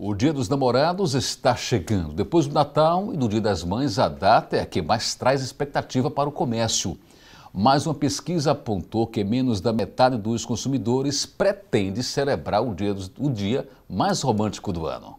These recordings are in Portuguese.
O Dia dos Namorados está chegando. Depois do Natal e do Dia das Mães, a data é a que mais traz expectativa para o comércio. Mas uma pesquisa apontou que menos da metade dos consumidores pretende celebrar o dia, o dia mais romântico do ano.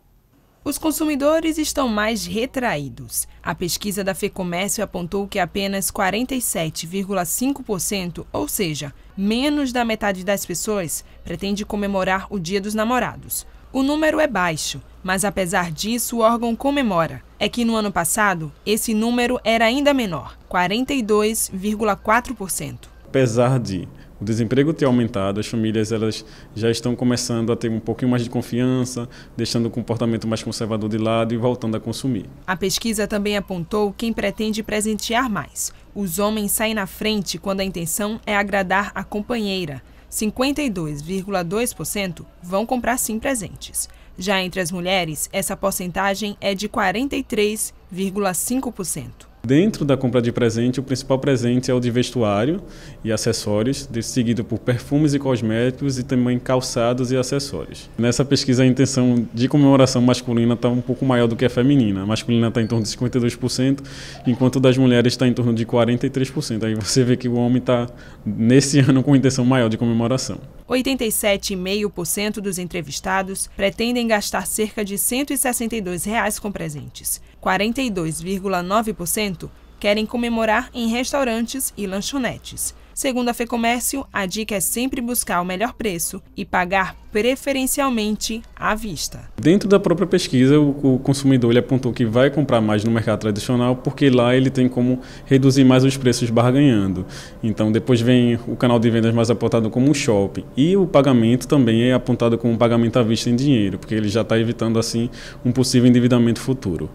Os consumidores estão mais retraídos. A pesquisa da FEComércio apontou que apenas 47,5%, ou seja, menos da metade das pessoas, pretende comemorar o Dia dos Namorados. O número é baixo, mas apesar disso o órgão comemora. É que no ano passado, esse número era ainda menor, 42,4%. Apesar de o desemprego ter aumentado, as famílias elas já estão começando a ter um pouquinho mais de confiança, deixando o comportamento mais conservador de lado e voltando a consumir. A pesquisa também apontou quem pretende presentear mais. Os homens saem na frente quando a intenção é agradar a companheira. 52,2% vão comprar sim presentes. Já entre as mulheres, essa porcentagem é de 43,5%. Dentro da compra de presente, o principal presente é o de vestuário e acessórios, seguido por perfumes e cosméticos e também calçados e acessórios. Nessa pesquisa, a intenção de comemoração masculina está um pouco maior do que a feminina. A masculina está em torno de 52%, enquanto das mulheres está em torno de 43%. Aí você vê que o homem está, nesse ano, com intenção maior de comemoração. 87,5% dos entrevistados pretendem gastar cerca de R$ 162 reais com presentes. 42,9% querem comemorar em restaurantes e lanchonetes. Segundo a FEComércio, a dica é sempre buscar o melhor preço e pagar preferencialmente à vista. Dentro da própria pesquisa, o consumidor ele apontou que vai comprar mais no mercado tradicional porque lá ele tem como reduzir mais os preços barganhando. Então depois vem o canal de vendas mais apontado como o shopping e o pagamento também é apontado como pagamento à vista em dinheiro, porque ele já está evitando assim um possível endividamento futuro.